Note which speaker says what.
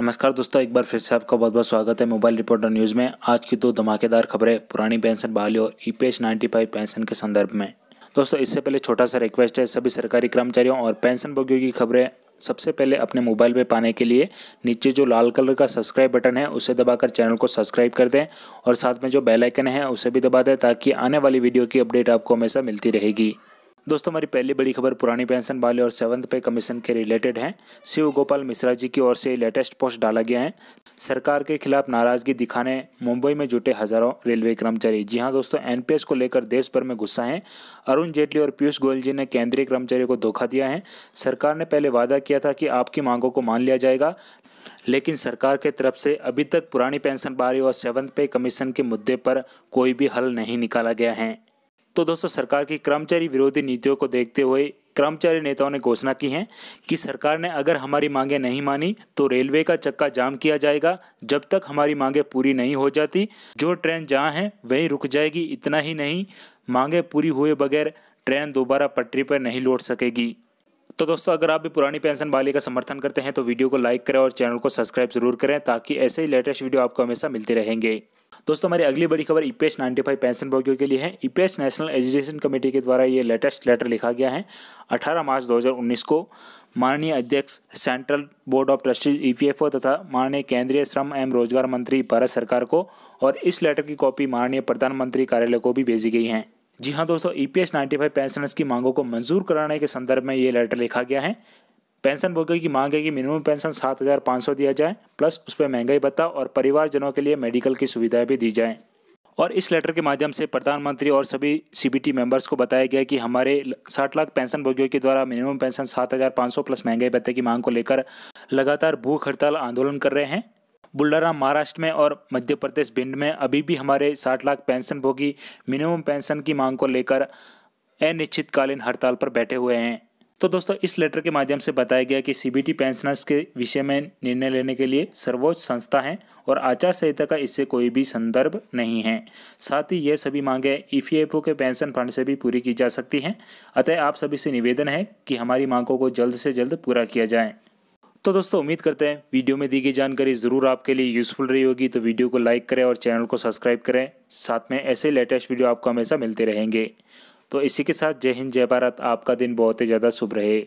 Speaker 1: नमस्कार दोस्तों एक बार फिर से आपका बहुत बहुत स्वागत है मोबाइल रिपोर्टर न्यूज़ में आज की दो धमाकेदार खबरें पुरानी पेंशन बहाली और E e P H ninety five pension के संदर्भ में दोस्तों इससे पहले छोटा सा रिक्वेस्ट है सभी सरकारी कर्मचारियों और पेंशन भोगियों की खबरें सबसे पहले अपने मोबाइल में पाने के लिए नीचे जो लाल कलर का सब्सक्राइब बटन है उसे दबाकर चैनल को सब्सक्राइब कर दें और साथ में जो बेल आइकन है उसे भी दबा दें ताकि आने वाली वीडियो की अपडेट आपको हमेशा मिलती रहेगी दोस्तों हमारी पहली बड़ी खबर पुरानी पेंशन वाले और सेवंथ पे कमीशन के रिलेटेड है शिव गोपाल मिश्रा जी की ओर से लेटेस्ट पोस्ट डाला गया है सरकार के खिलाफ नाराजगी दिखाने मुंबई में जुटे हजारों रेलवे कर्मचारी जी हाँ दोस्तों एनपीएस को लेकर देश भर में गुस्सा है अरुण जेटली और पीयूष गोयल जी ने केंद्रीय कर्मचारियों को धोखा दिया है सरकार ने पहले वादा किया था कि आपकी मांगों को मान लिया जाएगा लेकिन सरकार के तरफ से अभी तक पुरानी पेंशन बारी और सेवंथ पे कमीशन के मुद्दे पर कोई भी हल नहीं निकाला गया है तो दोस्तों सरकार की कर्मचारी विरोधी नीतियों को देखते हुए कर्मचारी नेताओं ने घोषणा की है कि सरकार ने अगर हमारी मांगे नहीं मानी तो रेलवे का चक्का जाम किया जाएगा जब तक हमारी मांगे पूरी नहीं हो जाती जो ट्रेन जहाँ है वहीं रुक जाएगी इतना ही नहीं मांगे पूरी हुए बगैर ट्रेन दोबारा पटरी पर नहीं लौट सकेगी तो दोस्तों अगर आप भी पुरानी पेंशन बाली का समर्थन करते हैं तो वीडियो को लाइक करें और चैनल को सब्सक्राइब जरूर करें ताकि ऐसे ही लेटेस्ट वीडियो आपको हमेशा मिलते रहेंगे दोस्तों हमारी अगली बड़ी खबर ईपीएस नाइन्टी फाइव पेंशन भोगियों के लिए है ईपीएस नेशनल एजुकेशन कमेटी के द्वारा ये लेटेस्ट लेटर लिखा गया है अठारह मार्च 2019 को माननीय अध्यक्ष central board of trustees EPFO तथा माननीय केंद्रीय श्रम एवं रोजगार मंत्री भारत सरकार को और इस लेटर की कॉपी माननीय प्रधानमंत्री कार्यालय को भी भेजी गई है जी हाँ दोस्तों E P S ninety five pensioners की मांगों को मंजूर कराने के संदर्भ में ये लेटर लिखा गया है पेंशन भोगियों की मांग है कि मिनिमम पेंशन सात हज़ार पाँच सौ दिया जाए प्लस उस पर महंगाई भत्ता और परिवारजनों के लिए मेडिकल की सुविधाएं भी दी जाएँ और इस लेटर के माध्यम से प्रधानमंत्री और सभी सीबीटी मेंबर्स को बताया गया कि हमारे 60 लाख पेंशन भोगियों के द्वारा मिनिमम पेंशन 7,500 प्लस महंगाई भत्ते की मांग को लेकर लगातार भूख हड़ताल आंदोलन कर रहे हैं बुल्डाराम महाराष्ट्र में और मध्य प्रदेश भिंड में अभी भी हमारे साठ लाख पेंशन भोगी मिनिमम पेंशन की मांग को लेकर अनिश्चितकालीन हड़ताल पर बैठे हुए हैं तो दोस्तों इस लेटर के माध्यम से बताया गया कि सीबीटी पेंशनर्स के विषय में निर्णय लेने के लिए सर्वोच्च संस्था है और आचार संहिता का इससे कोई भी संदर्भ नहीं है साथ ही ये सभी मांगें ईपीएफओ e के पेंशन फंड से भी पूरी की जा सकती हैं अतः आप सभी से निवेदन है कि हमारी मांगों को जल्द से जल्द पूरा किया जाए तो दोस्तों उम्मीद करते हैं वीडियो में दी गई जानकारी ज़रूर आपके लिए यूज़फुल रही होगी तो वीडियो को लाइक करें और चैनल को सब्सक्राइब करें साथ में ऐसे लेटेस्ट वीडियो आपको हमेशा मिलते रहेंगे तो इसी के साथ जय हिंद जय भारत आपका दिन बहुत ही ज़्यादा शुभ रहे